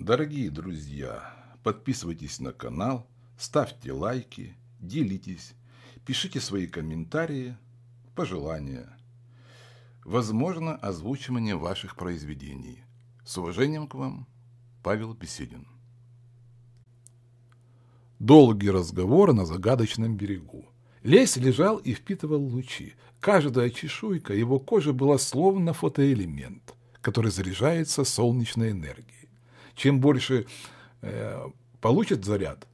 Дорогие друзья, подписывайтесь на канал, ставьте лайки, делитесь, пишите свои комментарии, пожелания. Возможно, озвучивание ваших произведений. С уважением к вам, Павел Беседин. Долгий разговор на загадочном берегу. Лесь лежал и впитывал лучи. Каждая чешуйка его кожи была словно фотоэлемент, который заряжается солнечной энергией. Чем больше э, получит заряд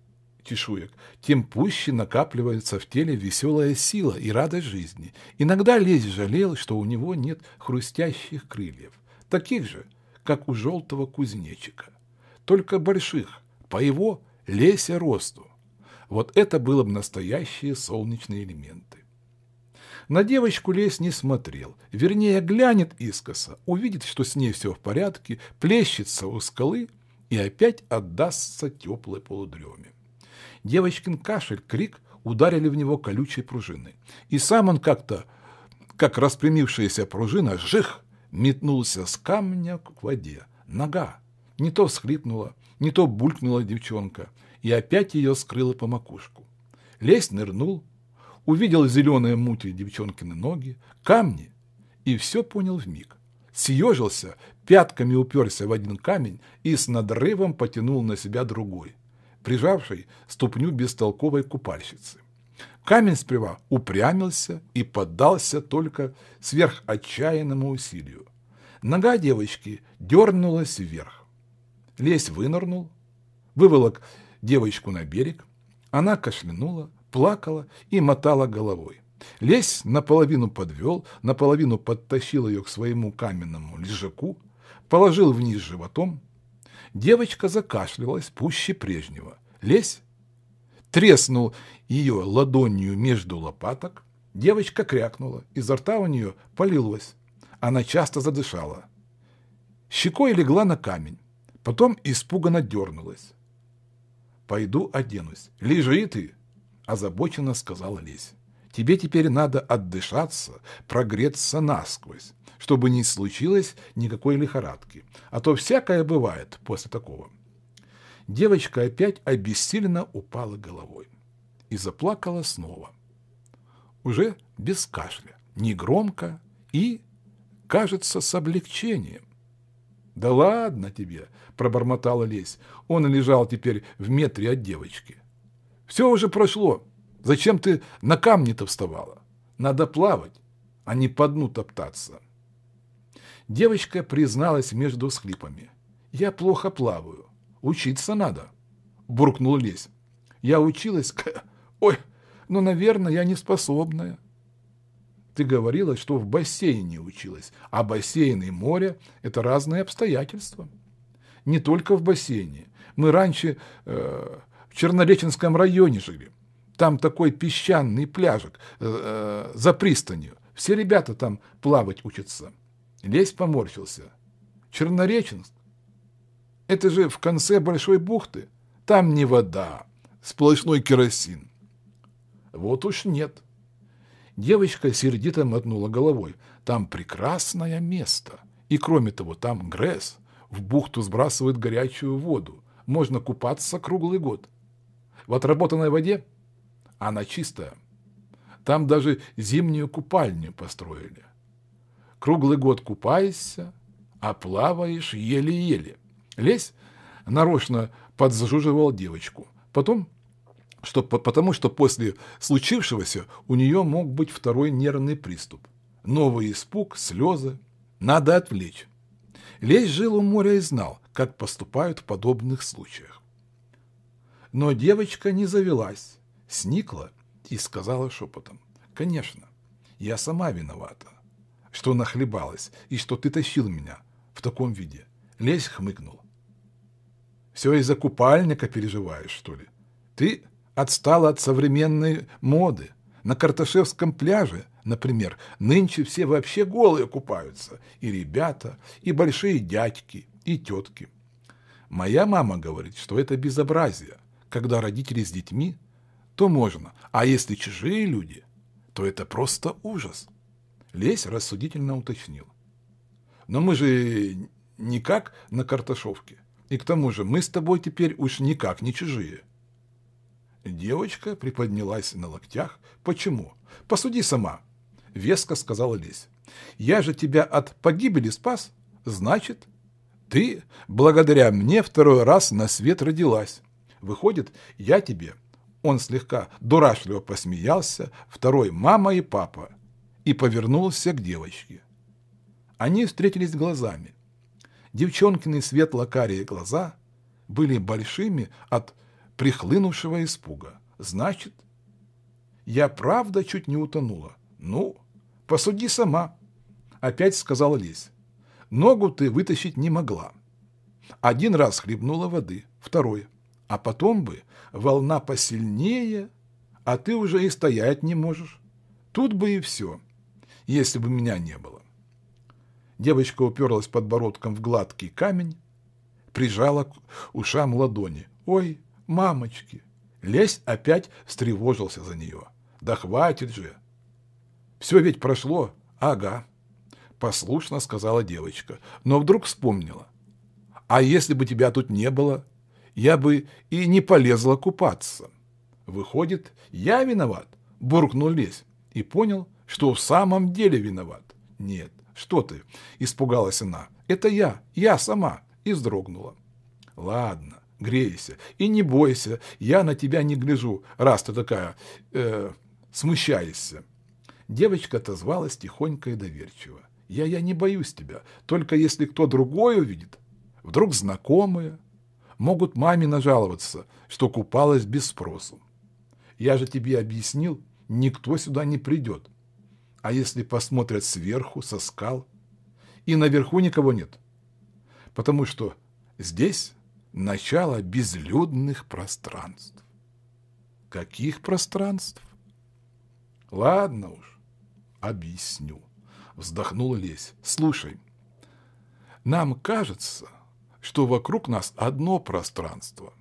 чешуек, тем пуще накапливается в теле веселая сила и радость жизни. Иногда лесь жалел, что у него нет хрустящих крыльев, таких же, как у желтого кузнечика, только больших, по его лесе росту. Вот это было бы настоящие солнечные элементы. На девочку лес не смотрел, вернее, глянет искоса, увидит, что с ней все в порядке, плещется у скалы, и опять отдастся теплой полудреме. Девочкин кашель, крик ударили в него колючей пружины. И сам он как-то, как распрямившаяся пружина, жих, метнулся с камня к воде. Нога не то всхлипнула, не то булькнула девчонка, и опять ее скрыла по макушку. Лесь нырнул, увидел зеленые мути девчонкины ноги, камни, и все понял в миг съежился, пятками уперся в один камень и с надрывом потянул на себя другой, прижавший ступню бестолковой купальщицы. Камень сперва упрямился и поддался только сверхотчаянному усилию. Нога девочки дернулась вверх. Лесь вынырнул, выволок девочку на берег. Она кашлянула, плакала и мотала головой. Лесь наполовину подвел, наполовину подтащил ее к своему каменному лежаку, положил вниз животом. Девочка закашлялась пуще прежнего. Лесь треснул ее ладонью между лопаток. Девочка крякнула, изо рта у нее полилось. Она часто задышала. Щекой легла на камень, потом испуганно дернулась. «Пойду оденусь. Лежи ты!» – озабоченно сказала Лесь. Тебе теперь надо отдышаться, прогреться насквозь, чтобы не случилось никакой лихорадки, а то всякое бывает после такого». Девочка опять обессиленно упала головой и заплакала снова. Уже без кашля, негромко и, кажется, с облегчением. «Да ладно тебе!» – пробормотала Лесь. Он лежал теперь в метре от девочки. «Все уже прошло!» Зачем ты на камни-то вставала? Надо плавать, а не по дну топтаться. Девочка призналась между схлипами. «Я плохо плаваю. Учиться надо», – буркнул Лесь. «Я училась... Ой, ну, наверное, я не способная». Ты говорила, что в бассейне училась, а бассейн и море – это разные обстоятельства. Не только в бассейне. Мы раньше э, в Чернореченском районе жили – там такой песчаный пляжик э, э, за пристанью. Все ребята там плавать учатся. Лесь поморщился. Чернореченск? Это же в конце Большой бухты. Там не вода, сплошной керосин. Вот уж нет. Девочка сердито мотнула головой. Там прекрасное место. И кроме того, там грязь. В бухту сбрасывают горячую воду. Можно купаться круглый год. В отработанной воде она чистая. Там даже зимнюю купальню построили. Круглый год купаешься, а плаваешь еле-еле. Лесь нарочно подзажуживал девочку. Потом, что, потому что после случившегося у нее мог быть второй нервный приступ. Новый испуг, слезы. Надо отвлечь. Лесь жил у моря и знал, как поступают в подобных случаях. Но девочка не завелась сникла и сказала шепотом. «Конечно, я сама виновата, что нахлебалась и что ты тащил меня в таком виде». Лесь хмыкнул. «Все из-за купальника переживаешь, что ли? Ты отстала от современной моды. На Карташевском пляже, например, нынче все вообще голые купаются. И ребята, и большие дядьки, и тетки. Моя мама говорит, что это безобразие, когда родители с детьми то можно, а если чужие люди, то это просто ужас. Лесь рассудительно уточнил. Но мы же никак на картошовке. И к тому же мы с тобой теперь уж никак не чужие. Девочка приподнялась на локтях. Почему? Посуди сама. Веско сказала Лесь. Я же тебя от погибели спас. Значит, ты благодаря мне второй раз на свет родилась. Выходит, я тебе он слегка дурашливо посмеялся, второй мама и папа, и повернулся к девочке. Они встретились глазами. Девчонкины светло-карие глаза были большими от прихлынувшего испуга. Значит, я правда чуть не утонула. Ну, посуди сама, опять сказала Лесь. Ногу ты вытащить не могла. Один раз хлебнула воды, второй. А потом бы волна посильнее, а ты уже и стоять не можешь. Тут бы и все, если бы меня не было. Девочка уперлась подбородком в гладкий камень, прижала к ушам ладони. «Ой, мамочки!» Лесь опять встревожился за нее. «Да хватит же!» «Все ведь прошло!» «Ага», – послушно сказала девочка, но вдруг вспомнила. «А если бы тебя тут не было, я бы и не полезла купаться. Выходит, я виноват, буркнул лесь и понял, что в самом деле виноват. Нет, что ты, испугалась она, это я, я сама, и вздрогнула. Ладно, грейся и не бойся, я на тебя не гляжу, раз ты такая, э, смущаешься. Девочка отозвалась тихонько и доверчиво. «Я, я не боюсь тебя, только если кто другой увидит, вдруг знакомые, могут маме нажаловаться, что купалась без спросу. Я же тебе объяснил, никто сюда не придет. А если посмотрят сверху, со скал, и наверху никого нет? Потому что здесь начало безлюдных пространств. Каких пространств? Ладно уж, объясню. Вздохнул Лесь. Слушай, нам кажется, что вокруг нас одно пространство.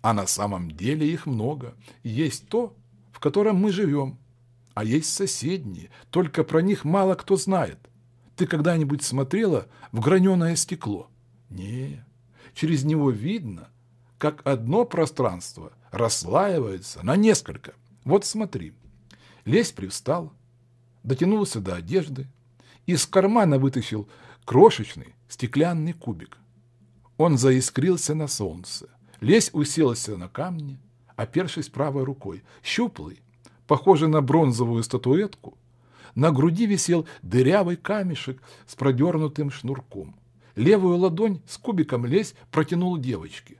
А на самом деле их много. Есть то, в котором мы живем, а есть соседние, только про них мало кто знает. Ты когда-нибудь смотрела в граненое стекло? Не, через него видно, как одно пространство расслаивается на несколько. Вот смотри, лесь привстал, дотянулся до одежды, из кармана вытащил крошечный стеклянный кубик. Он заискрился на солнце. Лесь уселся на камне, опершись правой рукой. Щуплый, похожий на бронзовую статуэтку, на груди висел дырявый камешек с продернутым шнурком. Левую ладонь с кубиком лезь протянул девочке.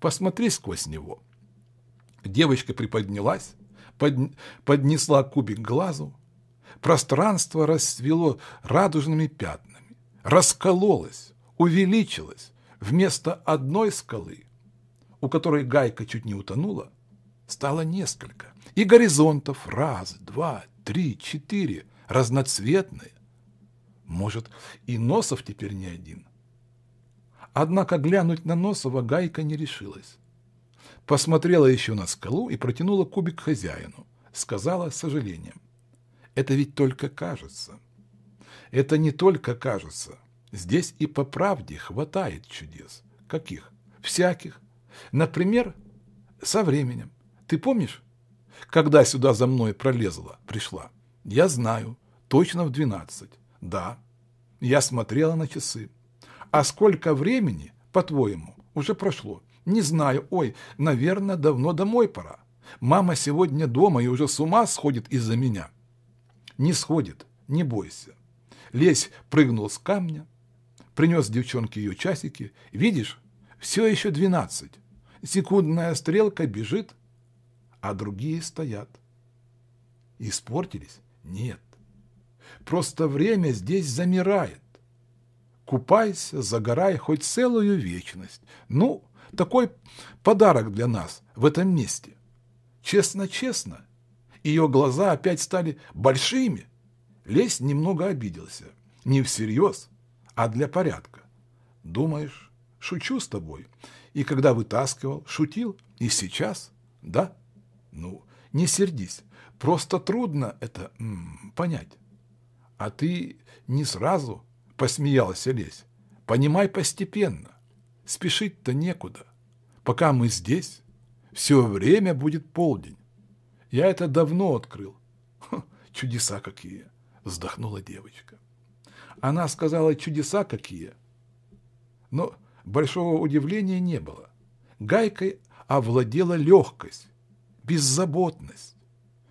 «Посмотри сквозь него». Девочка приподнялась, под... поднесла кубик к глазу. Пространство расцвело радужными пятнами, раскололось, увеличилось, Вместо одной скалы, у которой гайка чуть не утонула, стало несколько. И горизонтов раз, два, три, четыре, разноцветные. Может, и Носов теперь не один. Однако глянуть на Носова гайка не решилась. Посмотрела еще на скалу и протянула кубик хозяину. Сказала с сожалением. Это ведь только кажется. Это не только кажется. Здесь и по правде хватает чудес. Каких? Всяких. Например, со временем. Ты помнишь, когда сюда за мной пролезла, пришла? Я знаю, точно в двенадцать. Да. Я смотрела на часы. А сколько времени, по-твоему, уже прошло? Не знаю. Ой, наверное, давно домой пора. Мама сегодня дома и уже с ума сходит из-за меня. Не сходит, не бойся. Лесь прыгнул с камня, Принес девчонке ее часики. Видишь, все еще двенадцать. Секундная стрелка бежит, а другие стоят. Испортились? Нет. Просто время здесь замирает. Купайся, загорай хоть целую вечность. Ну, такой подарок для нас в этом месте. Честно-честно, ее глаза опять стали большими. Лесь немного обиделся. Не всерьез, а для порядка. Думаешь, шучу с тобой. И когда вытаскивал, шутил, и сейчас, да? Ну, не сердись, просто трудно это м, понять. А ты не сразу, посмеялась лезь, понимай постепенно. Спешить-то некуда. Пока мы здесь, все время будет полдень. Я это давно открыл. Ха, чудеса какие! Вздохнула девочка. Она сказала чудеса какие. Но большого удивления не было. Гайкой овладела легкость, беззаботность.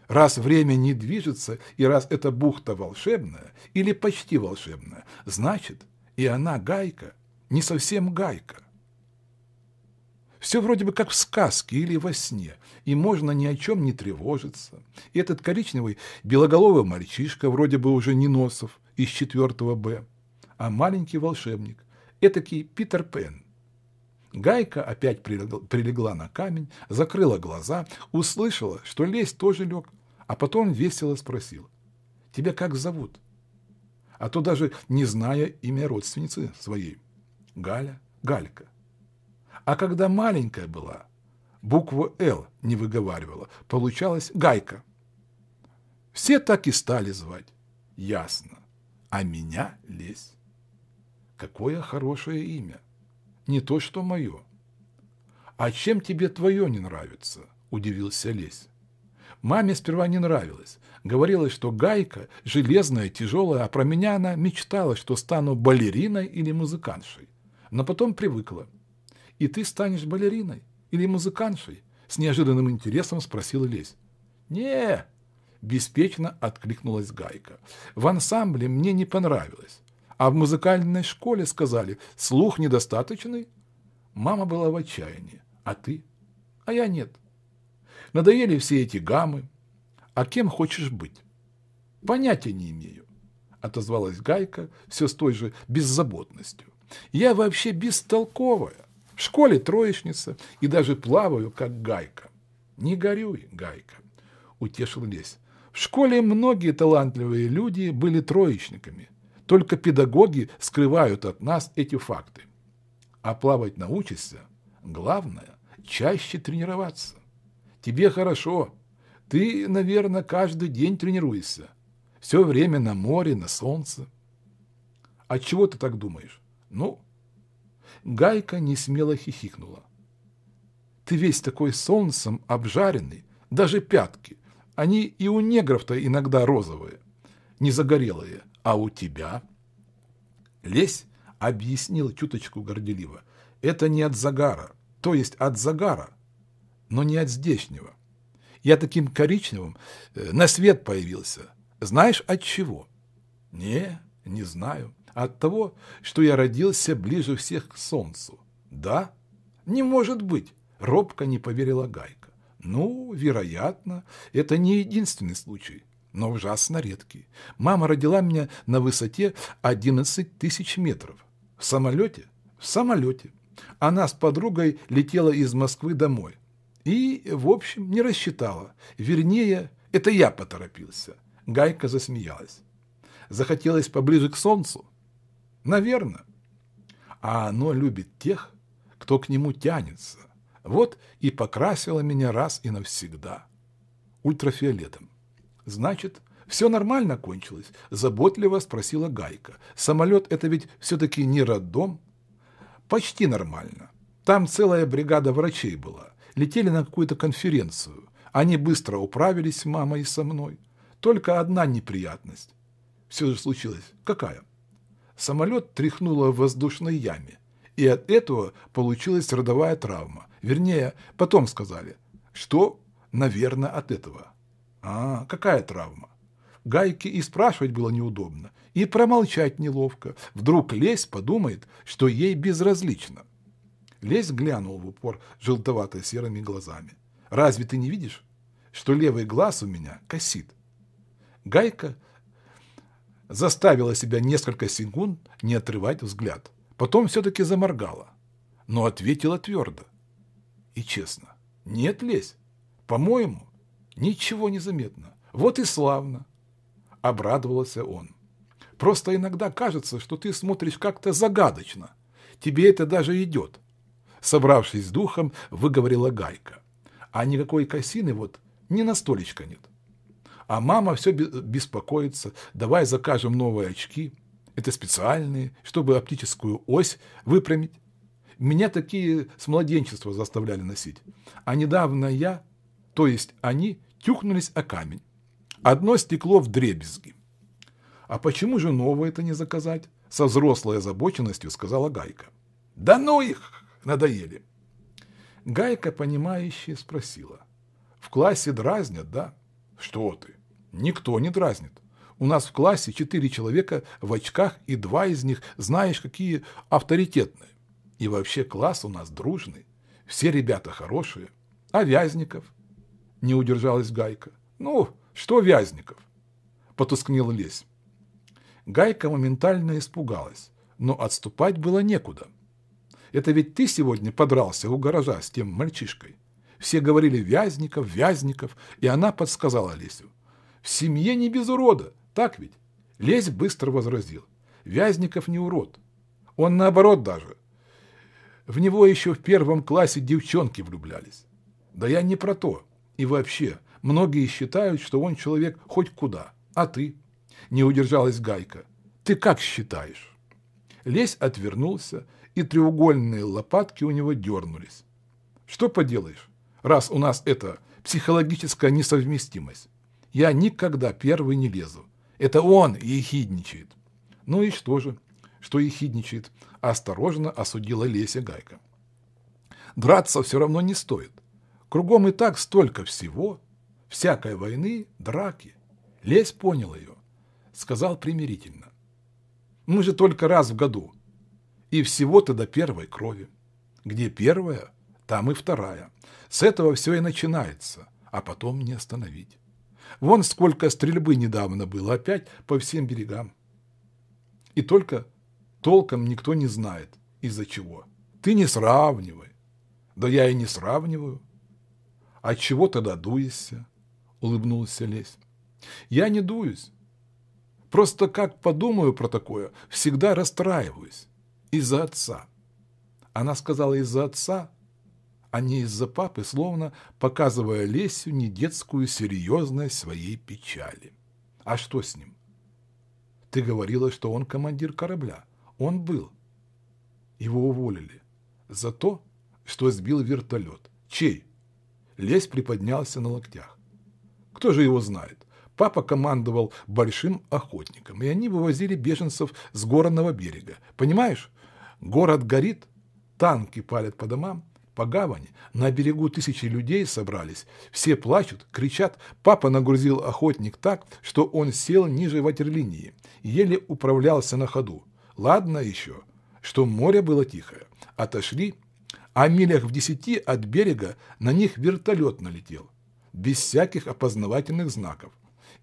Раз время не движется, и раз эта бухта волшебная, или почти волшебная, значит, и она гайка, не совсем гайка. Все вроде бы как в сказке или во сне, и можно ни о чем не тревожиться. И этот коричневый белоголовый мальчишка, вроде бы уже не Носов, из 4 Б, а маленький волшебник, этакий Питер Пен. Гайка опять прилегла на камень, закрыла глаза, услышала, что Лесь тоже лег, а потом весело спросила. «Тебя как зовут?» А то даже не зная имя родственницы своей. Галя, Галька. А когда маленькая была, букву «Л» не выговаривала, получалась Гайка. Все так и стали звать. Ясно а меня лезь. Какое хорошее имя. Не то, что мое. А чем тебе твое не нравится? Удивился лезь. Маме сперва не нравилось. Говорилось, что гайка железная, тяжелая, а про меня она мечтала, что стану балериной или музыкантшей. Но потом привыкла. «И ты станешь балериной или музыкантшей?» С неожиданным интересом спросил Лезь. «Не, беспечно откликнулась Гайка. В ансамбле мне не понравилось. А в музыкальной школе сказали, слух недостаточный. Мама была в отчаянии. А ты? А я нет. Надоели все эти гаммы. А кем хочешь быть? Понятия не имею. Отозвалась Гайка все с той же беззаботностью. Я вообще бестолковая. В школе троечница и даже плаваю, как Гайка. Не горюй, Гайка, утешил лесь. В школе многие талантливые люди были троечниками. Только педагоги скрывают от нас эти факты. А плавать научишься. Главное – чаще тренироваться. Тебе хорошо. Ты, наверное, каждый день тренируешься. Все время на море, на солнце. От а чего ты так думаешь? Ну? Гайка не смело хихикнула. Ты весь такой солнцем обжаренный, даже пятки. Они и у негров-то иногда розовые, не загорелые, а у тебя... Лесь объяснил чуточку горделиво. Это не от загара, то есть от загара, но не от здешнего. Я таким коричневым э, на свет появился. Знаешь, от чего? Не, не знаю. От того, что я родился ближе всех к солнцу. Да? Не может быть, робко не поверила Гай. Ну, вероятно, это не единственный случай, но ужасно редкий. Мама родила меня на высоте 11 тысяч метров. В самолете? В самолете. Она с подругой летела из Москвы домой. И, в общем, не рассчитала. Вернее, это я поторопился. Гайка засмеялась. Захотелось поближе к солнцу? Наверное. А оно любит тех, кто к нему тянется. Вот и покрасила меня раз и навсегда. Ультрафиолетом. Значит, все нормально кончилось? Заботливо спросила Гайка. Самолет это ведь все-таки не роддом? Почти нормально. Там целая бригада врачей была. Летели на какую-то конференцию. Они быстро управились с мамой и со мной. Только одна неприятность. Все же случилось. Какая? Самолет тряхнуло в воздушной яме и от этого получилась родовая травма. Вернее, потом сказали, что, наверное, от этого. А, какая травма? Гайке и спрашивать было неудобно, и промолчать неловко. Вдруг Лесь подумает, что ей безразлично. Лесь глянул в упор желтовато-серыми глазами. «Разве ты не видишь, что левый глаз у меня косит?» Гайка заставила себя несколько секунд не отрывать взгляд. Потом все-таки заморгала, но ответила твердо и честно. «Нет, лезь. По-моему, ничего не заметно. Вот и славно!» Обрадовался он. «Просто иногда кажется, что ты смотришь как-то загадочно. Тебе это даже идет!» Собравшись с духом, выговорила Гайка. «А никакой косины вот ни на столечко нет. А мама все беспокоится. Давай закажем новые очки. Это специальные, чтобы оптическую ось выпрямить. Меня такие с младенчества заставляли носить. А недавно я, то есть они, тюкнулись о камень. Одно стекло в дребезги. «А почему же новое это не заказать?» Со взрослой озабоченностью сказала Гайка. «Да ну их! Надоели!» Гайка, понимающе спросила. «В классе дразнят, да?» «Что ты? Никто не дразнит. У нас в классе четыре человека в очках, и два из них, знаешь, какие авторитетные. И вообще класс у нас дружный. Все ребята хорошие. А Вязников? Не удержалась Гайка. Ну, что Вязников? Потускнел лесь. Гайка моментально испугалась, но отступать было некуда. Это ведь ты сегодня подрался у гаража с тем мальчишкой. Все говорили «Вязников, Вязников», и она подсказала Лесю. «В семье не без урода. Так ведь? Лесь быстро возразил. Вязников не урод. Он наоборот даже. В него еще в первом классе девчонки влюблялись. Да я не про то. И вообще, многие считают, что он человек хоть куда. А ты? Не удержалась Гайка. Ты как считаешь? Лесь отвернулся, и треугольные лопатки у него дернулись. Что поделаешь, раз у нас это психологическая несовместимость. Я никогда первый не лезу. Это он ехидничает. Ну и что же, что ехидничает? Осторожно осудила Леся Гайка. Драться все равно не стоит. Кругом и так столько всего, всякой войны, драки. Лесь понял ее, сказал примирительно. Мы же только раз в году, и всего-то до первой крови. Где первая, там и вторая. С этого все и начинается, а потом не остановить. Вон сколько стрельбы недавно было, опять по всем берегам. И только толком никто не знает, из-за чего. Ты не сравнивай. Да я и не сравниваю. А чего тогда дуешься? Улыбнулся Лесь. Я не дуюсь. Просто как подумаю про такое, всегда расстраиваюсь. Из-за отца. Она сказала из-за отца, а не из-за папы, словно показывая Лесю недетскую серьезность своей печали. А что с ним? Ты говорила, что он командир корабля. Он был. Его уволили. За то, что сбил вертолет. Чей? Лесь приподнялся на локтях. Кто же его знает? Папа командовал большим охотником, и они вывозили беженцев с горного берега. Понимаешь? Город горит, танки палят по домам, по гавани. На берегу тысячи людей собрались. Все плачут, кричат. Папа нагрузил охотник так, что он сел ниже ватерлинии. Еле управлялся на ходу. Ладно еще, что море было тихое. Отошли, а милях в десяти от берега на них вертолет налетел. Без всяких опознавательных знаков.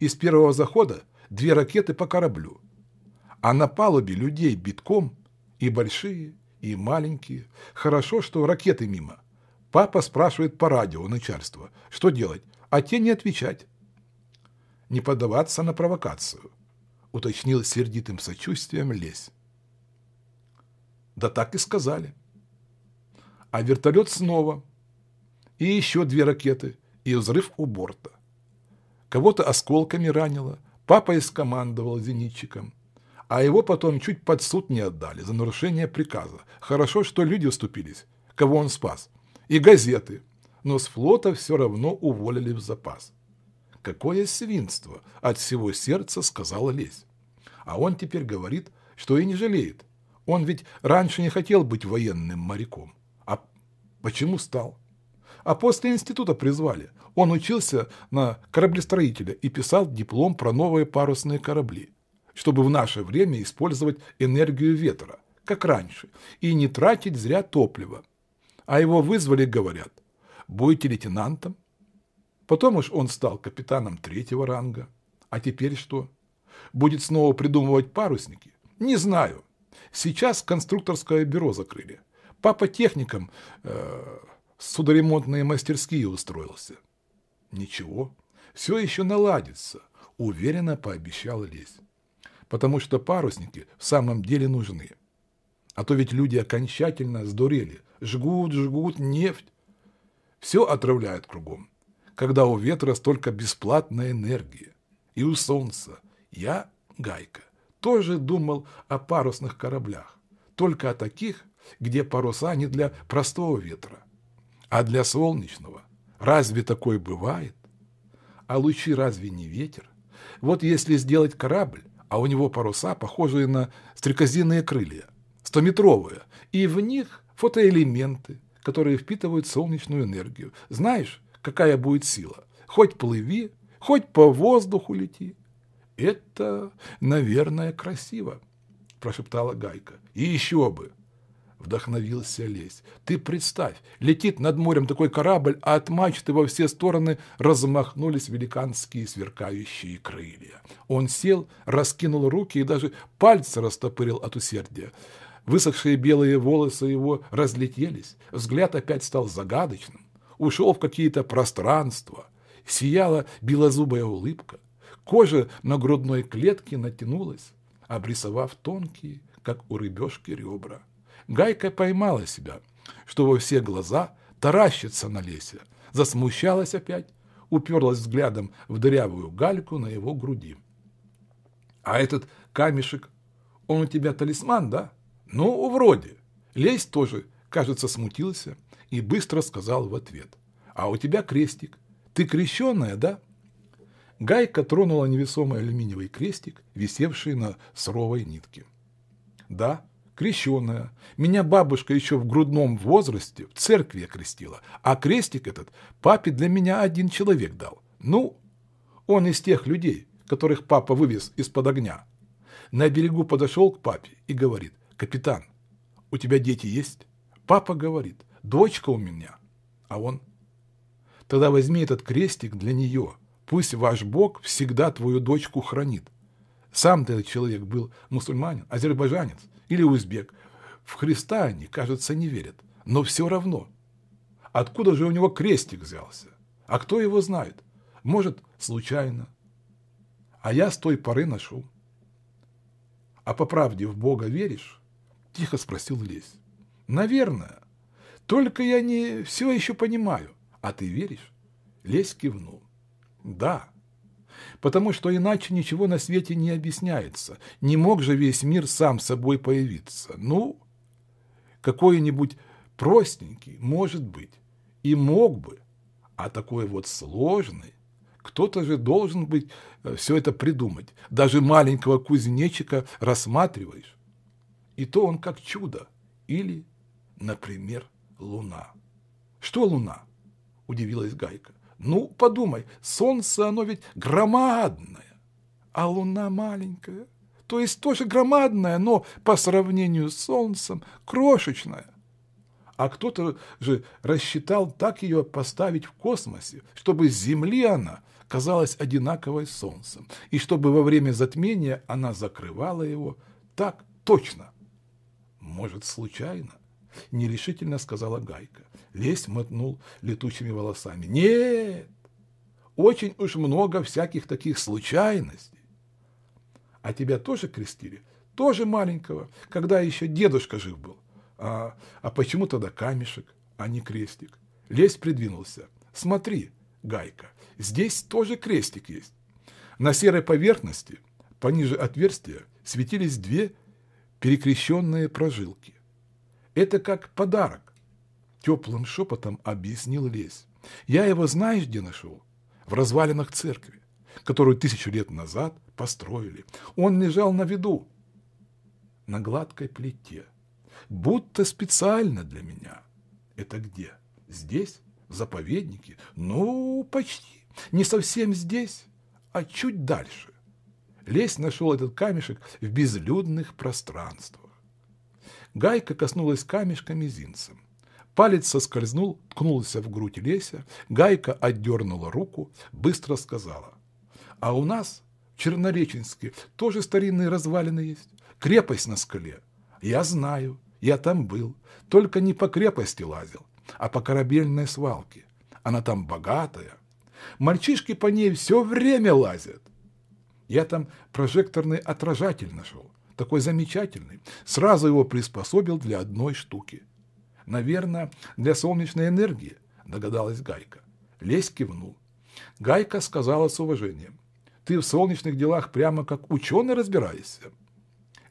Из первого захода две ракеты по кораблю. А на палубе людей битком и большие, и маленькие. Хорошо, что ракеты мимо. Папа спрашивает по радио начальство, что делать, а те не отвечать. Не поддаваться на провокацию, уточнил сердитым сочувствием Лесь. Да так и сказали. А вертолет снова. И еще две ракеты, и взрыв у борта. Кого-то осколками ранило, папа искомандовал скомандовал зенитчиком а его потом чуть под суд не отдали за нарушение приказа. Хорошо, что люди вступились, кого он спас. И газеты. Но с флота все равно уволили в запас. «Какое свинство!» – от всего сердца сказала лезь. А он теперь говорит, что и не жалеет. Он ведь раньше не хотел быть военным моряком. А почему стал? А после института призвали. Он учился на кораблестроителя и писал диплом про новые парусные корабли – чтобы в наше время использовать энергию ветра, как раньше, и не тратить зря топливо. А его вызвали, говорят, будете лейтенантом. Потом уж он стал капитаном третьего ранга. А теперь что? Будет снова придумывать парусники? Не знаю. Сейчас конструкторское бюро закрыли. Папа техникам э, судоремонтные мастерские устроился. Ничего, все еще наладится, уверенно пообещал Лесь потому что парусники в самом деле нужны. А то ведь люди окончательно сдурели, жгут, жгут нефть. Все отравляют кругом, когда у ветра столько бесплатной энергии. И у солнца. Я, Гайка, тоже думал о парусных кораблях, только о таких, где паруса не для простого ветра, а для солнечного. Разве такое бывает? А лучи разве не ветер? Вот если сделать корабль, а у него паруса, похожие на стрекозиные крылья, стометровые, и в них фотоэлементы, которые впитывают солнечную энергию. Знаешь, какая будет сила? Хоть плыви, хоть по воздуху лети. Это, наверное, красиво, прошептала Гайка. И еще бы, Вдохновился лезть. Ты представь, летит над морем такой корабль, а от мачты во все стороны размахнулись великанские сверкающие крылья. Он сел, раскинул руки и даже пальцы растопырил от усердия. Высохшие белые волосы его разлетелись, взгляд опять стал загадочным, ушел в какие-то пространства. Сияла белозубая улыбка, кожа на грудной клетке натянулась, обрисовав тонкие, как у рыбешки, ребра. Гайка поймала себя, что во все глаза таращится на лесе, засмущалась опять, уперлась взглядом в дырявую гальку на его груди. «А этот камешек, он у тебя талисман, да?» «Ну, вроде». Лесь тоже, кажется, смутился и быстро сказал в ответ. «А у тебя крестик. Ты крещенная, да?» Гайка тронула невесомый алюминиевый крестик, висевший на сровой нитке. «Да», крещеная. Меня бабушка еще в грудном возрасте в церкви крестила, а крестик этот папе для меня один человек дал. Ну, он из тех людей, которых папа вывез из-под огня. На берегу подошел к папе и говорит, «Капитан, у тебя дети есть?» Папа говорит, «Дочка у меня». А он, «Тогда возьми этот крестик для нее. Пусть ваш Бог всегда твою дочку хранит». Сам ты этот человек был мусульманин, азербайджанец – или узбек. В Христа они, кажется, не верят. Но все равно. Откуда же у него крестик взялся? А кто его знает? Может, случайно. А я с той поры ношу. А по правде в Бога веришь? Тихо спросил Лесь. Наверное. Только я не все еще понимаю. А ты веришь? Лесь кивнул. Да потому что иначе ничего на свете не объясняется. Не мог же весь мир сам собой появиться. Ну, какой-нибудь простенький, может быть, и мог бы, а такой вот сложный. Кто-то же должен быть э, все это придумать. Даже маленького кузнечика рассматриваешь. И то он как чудо. Или, например, луна. Что луна? Удивилась Гайка. Ну, подумай, солнце, оно ведь громадное, а луна маленькая. То есть тоже громадная, но по сравнению с солнцем крошечная. А кто-то же рассчитал так ее поставить в космосе, чтобы с Земли она казалась одинаковой с Солнцем, и чтобы во время затмения она закрывала его так точно. Может, случайно? – нерешительно сказала Гайка. Лесь мотнул летучими волосами. «Нет! Очень уж много всяких таких случайностей. А тебя тоже крестили? Тоже маленького, когда еще дедушка жив был. А, а почему тогда камешек, а не крестик? Лесь придвинулся. Смотри, Гайка, здесь тоже крестик есть. На серой поверхности, пониже отверстия, светились две перекрещенные прожилки. Это как подарок. Теплым шепотом объяснил Лесь. Я его знаешь, где нашел? В развалинах церкви, которую тысячу лет назад построили. Он лежал на виду, на гладкой плите, будто специально для меня. Это где? Здесь? В заповеднике? Ну, почти. Не совсем здесь, а чуть дальше. Лесь нашел этот камешек в безлюдных пространствах. Гайка коснулась камешка мизинцем. Палец соскользнул, ткнулся в грудь Леся. Гайка отдернула руку, быстро сказала. «А у нас в Чернореченске тоже старинные развалины есть. Крепость на скале. Я знаю, я там был. Только не по крепости лазил, а по корабельной свалке. Она там богатая. Мальчишки по ней все время лазят. Я там прожекторный отражатель нашел такой замечательный, сразу его приспособил для одной штуки. Наверное, для солнечной энергии, догадалась Гайка. Лесь кивнул. Гайка сказала с уважением. Ты в солнечных делах прямо как ученый разбираешься.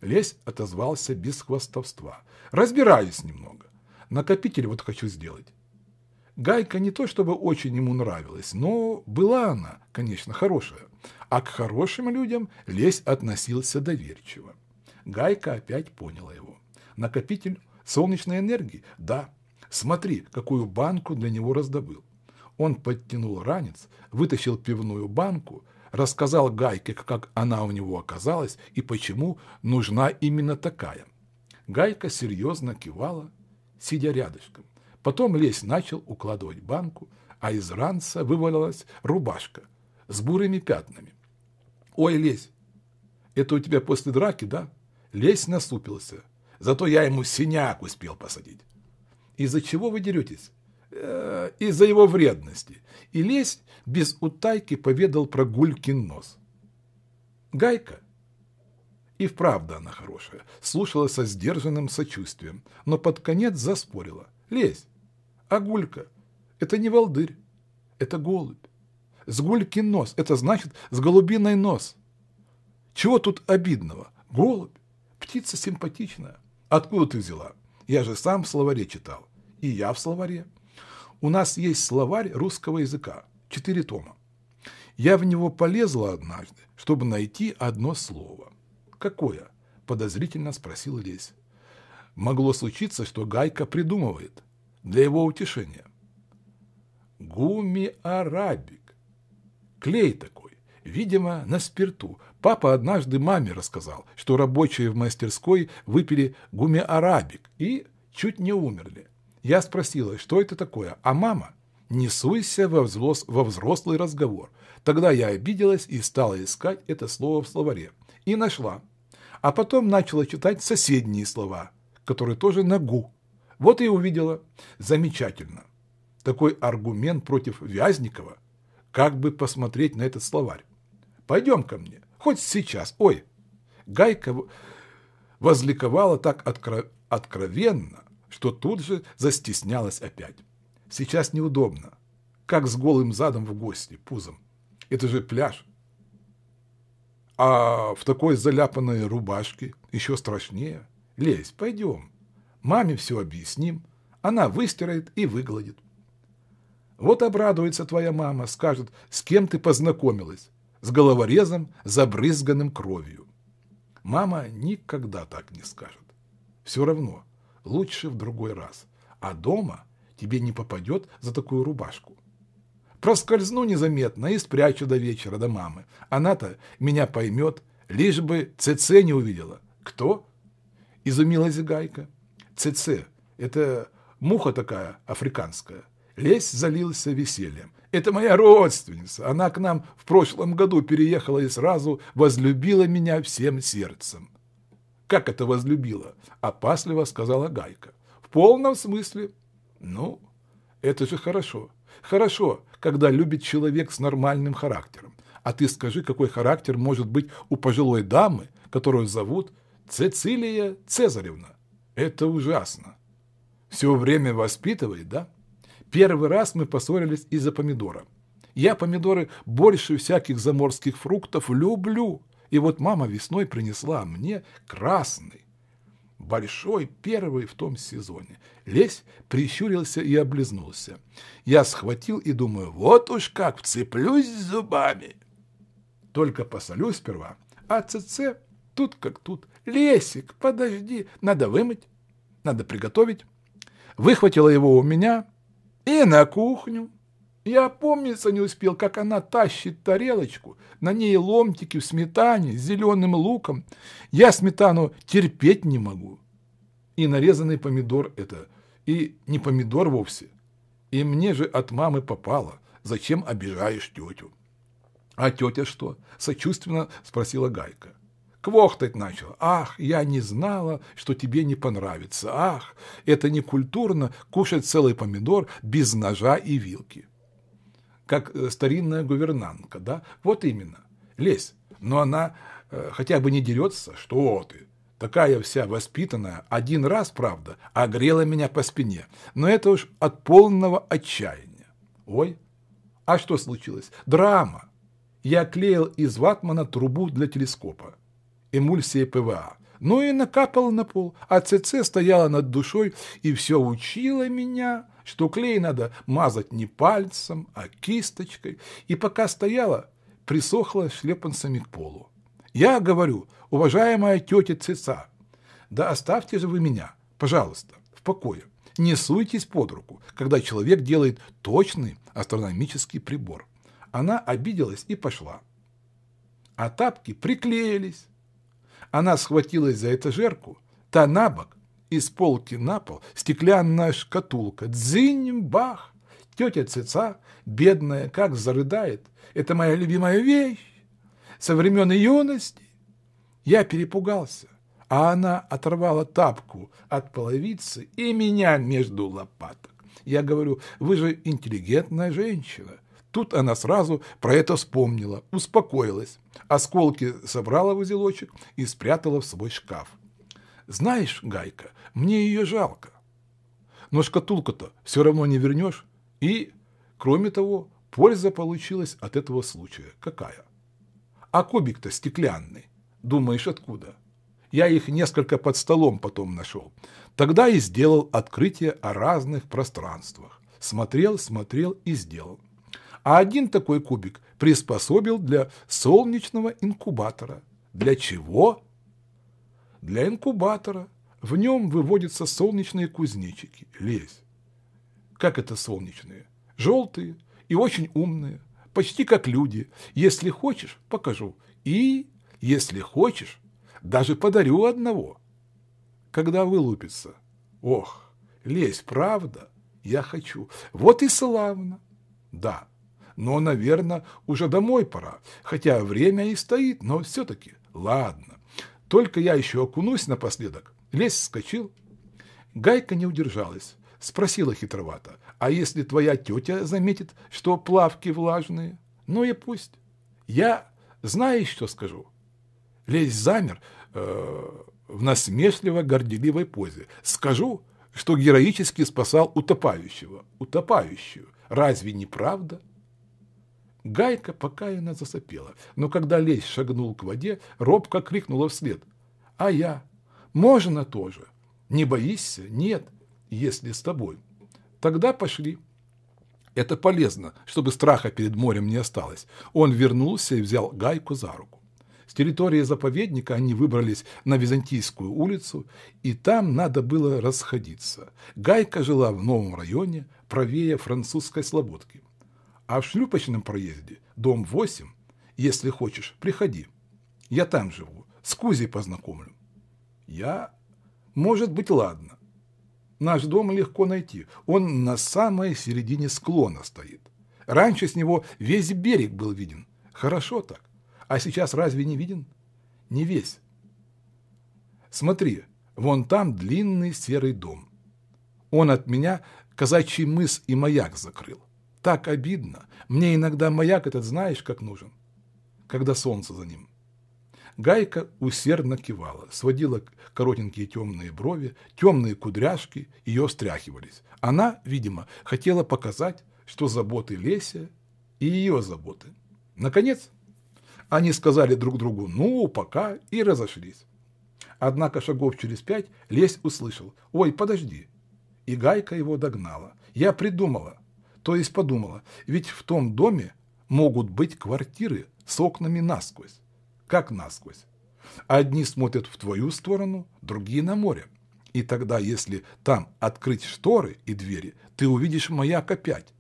Лесь отозвался без хвастовства. Разбираюсь немного. Накопитель вот хочу сделать. Гайка не то чтобы очень ему нравилась, но была она, конечно, хорошая. А к хорошим людям лесь относился доверчиво. Гайка опять поняла его. Накопитель солнечной энергии? Да. Смотри, какую банку для него раздобыл. Он подтянул ранец, вытащил пивную банку, рассказал Гайке, как она у него оказалась и почему нужна именно такая. Гайка серьезно кивала, сидя рядышком. Потом лезь начал укладывать банку, а из ранца вывалилась рубашка с бурыми пятнами. «Ой, лезь, это у тебя после драки, да?» Лесь наступился, Зато я ему синяк успел посадить. Из-за чего вы деретесь? Э, из-за его вредности. И Лесь без утайки поведал про Гулькин нос. Гайка? И вправду она хорошая. Слушала со сдержанным сочувствием, но под конец заспорила. Лесь, а Гулька? Это не волдырь, это голубь. С Гулькин нос, это значит с голубиной нос. Чего тут обидного? Голубь. Птица симпатичная. Откуда ты взяла? Я же сам в словаре читал. И я в словаре. У нас есть словарь русского языка. Четыре тома. Я в него полезла однажды, чтобы найти одно слово. Какое? Подозрительно спросил Лесь. Могло случиться, что Гайка придумывает. Для его утешения. Гуми-арабик. Клей такой. Видимо, на спирту. Папа однажды маме рассказал, что рабочие в мастерской выпили гумиарабик и чуть не умерли. Я спросила, что это такое, а мама? Не суйся во, взрос... во взрослый разговор. Тогда я обиделась и стала искать это слово в словаре. И нашла. А потом начала читать соседние слова, которые тоже на «гу». Вот и увидела. Замечательно. Такой аргумент против Вязникова. Как бы посмотреть на этот словарь? Пойдем ко мне, хоть сейчас. Ой!» Гайка возликовала так откро... откровенно, что тут же застеснялась опять. «Сейчас неудобно. Как с голым задом в гости, пузом. Это же пляж. А в такой заляпанной рубашке еще страшнее. Лезь, пойдем. Маме все объясним. Она выстирает и выгладит. Вот обрадуется твоя мама, скажет, с кем ты познакомилась с головорезом, забрызганным кровью. Мама никогда так не скажет. Все равно, лучше в другой раз. А дома тебе не попадет за такую рубашку. Проскользну незаметно и спрячу до вечера, до мамы. Она-то меня поймет, лишь бы ЦЦ не увидела. Кто? Изумилась Гайка. ЦЦ – это муха такая африканская – Лесь залился весельем. «Это моя родственница. Она к нам в прошлом году переехала и сразу возлюбила меня всем сердцем». «Как это возлюбила?» – опасливо сказала Гайка. «В полном смысле». «Ну, это же хорошо. Хорошо, когда любит человек с нормальным характером. А ты скажи, какой характер может быть у пожилой дамы, которую зовут Цецилия Цезаревна? Это ужасно. Все время воспитывает, да?» Первый раз мы поссорились из-за помидора. Я помидоры больше всяких заморских фруктов люблю. И вот мама весной принесла мне красный, большой, первый в том сезоне. Лесь прищурился и облизнулся. Я схватил и думаю, вот уж как, вцеплюсь зубами. Только посолю сперва, а ЦЦ тут как тут. Лесик, подожди, надо вымыть, надо приготовить. Выхватила его у меня, и на кухню. Я помнится не успел, как она тащит тарелочку, на ней ломтики в сметане с зеленым луком. Я сметану терпеть не могу. И нарезанный помидор это, и не помидор вовсе. И мне же от мамы попало. Зачем обижаешь тетю? А тетя что? Сочувственно спросила Гайка. Квохтать начал. «Ах, я не знала, что тебе не понравится. Ах, это не культурно кушать целый помидор без ножа и вилки». Как э, старинная гувернантка, да? Вот именно. Лезь. Но она э, хотя бы не дерется. Что ты? Такая вся воспитанная, один раз, правда, огрела меня по спине. Но это уж от полного отчаяния. Ой, а что случилось? Драма. Я клеил из ватмана трубу для телескопа эмульсии ПВА. Ну и накапал на пол, а ЦЦ стояла над душой и все учила меня, что клей надо мазать не пальцем, а кисточкой. И пока стояла, присохла шлепанцами к полу. Я говорю, уважаемая тетя ЦЦ, а, да оставьте же вы меня, пожалуйста, в покое. Не суйтесь под руку, когда человек делает точный астрономический прибор. Она обиделась и пошла. А тапки приклеились. Она схватилась за этажерку, та на бок, из полки на пол, стеклянная шкатулка. дзинь бах Тетя Цеца, бедная, как зарыдает. Это моя любимая вещь со времен юности. Я перепугался, а она оторвала тапку от половицы и меня между лопаток. Я говорю, вы же интеллигентная женщина. Тут она сразу про это вспомнила, успокоилась. Осколки собрала в узелочек и спрятала в свой шкаф. «Знаешь, Гайка, мне ее жалко. Но шкатулку-то все равно не вернешь. И, кроме того, польза получилась от этого случая. Какая? А кубик-то стеклянный. Думаешь, откуда? Я их несколько под столом потом нашел. Тогда и сделал открытие о разных пространствах. Смотрел, смотрел и сделал а один такой кубик приспособил для солнечного инкубатора. Для чего? Для инкубатора. В нем выводятся солнечные кузнечики, лезь. Как это солнечные? Желтые и очень умные, почти как люди. Если хочешь, покажу. И, если хочешь, даже подарю одного. Когда вылупится? Ох, лезь, правда? Я хочу. Вот и славно. Да но, наверное, уже домой пора. Хотя время и стоит, но все-таки. Ладно. Только я еще окунусь напоследок. Лесь вскочил. Гайка не удержалась. Спросила хитровато. А если твоя тетя заметит, что плавки влажные? Ну и пусть. Я, знаю, что скажу? Лесь замер э, в насмешливо-горделивой позе. Скажу, что героически спасал утопающего, утопающую. Разве не правда? Гайка покаянно засопела, но когда лесь шагнул к воде, робко крикнула вслед. «А я? Можно тоже? Не боишься? Нет, если с тобой. Тогда пошли». Это полезно, чтобы страха перед морем не осталось. Он вернулся и взял Гайку за руку. С территории заповедника они выбрались на Византийскую улицу, и там надо было расходиться. Гайка жила в новом районе, правее французской слободки. А в шлюпочном проезде, дом 8, если хочешь, приходи. Я там живу, с Кузей познакомлю. Я... Может быть, ладно. Наш дом легко найти. Он на самой середине склона стоит. Раньше с него весь берег был виден. Хорошо так. А сейчас разве не виден? Не весь. Смотри, вон там длинный серый дом. Он от меня казачий мыс и маяк закрыл. Так обидно. Мне иногда маяк этот знаешь, как нужен. Когда солнце за ним. Гайка усердно кивала, сводила коротенькие темные брови, темные кудряшки ее стряхивались. Она, видимо, хотела показать, что заботы Леся и ее заботы. Наконец, они сказали друг другу «ну, пока» и разошлись. Однако шагов через пять Лесь услышал «Ой, подожди». И Гайка его догнала. «Я придумала». То есть подумала, ведь в том доме могут быть квартиры с окнами насквозь. Как насквозь? Одни смотрят в твою сторону, другие на море. И тогда, если там открыть шторы и двери, ты увидишь маяк опять.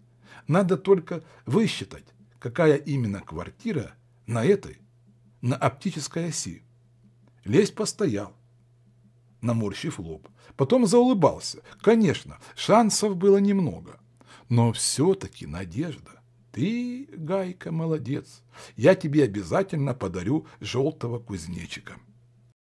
Надо только высчитать, какая именно квартира на этой, на оптической оси. Лесь постоял, наморщив лоб. Потом заулыбался. Конечно, шансов было немного. Но все-таки надежда. Ты, Гайка, молодец. Я тебе обязательно подарю желтого кузнечика.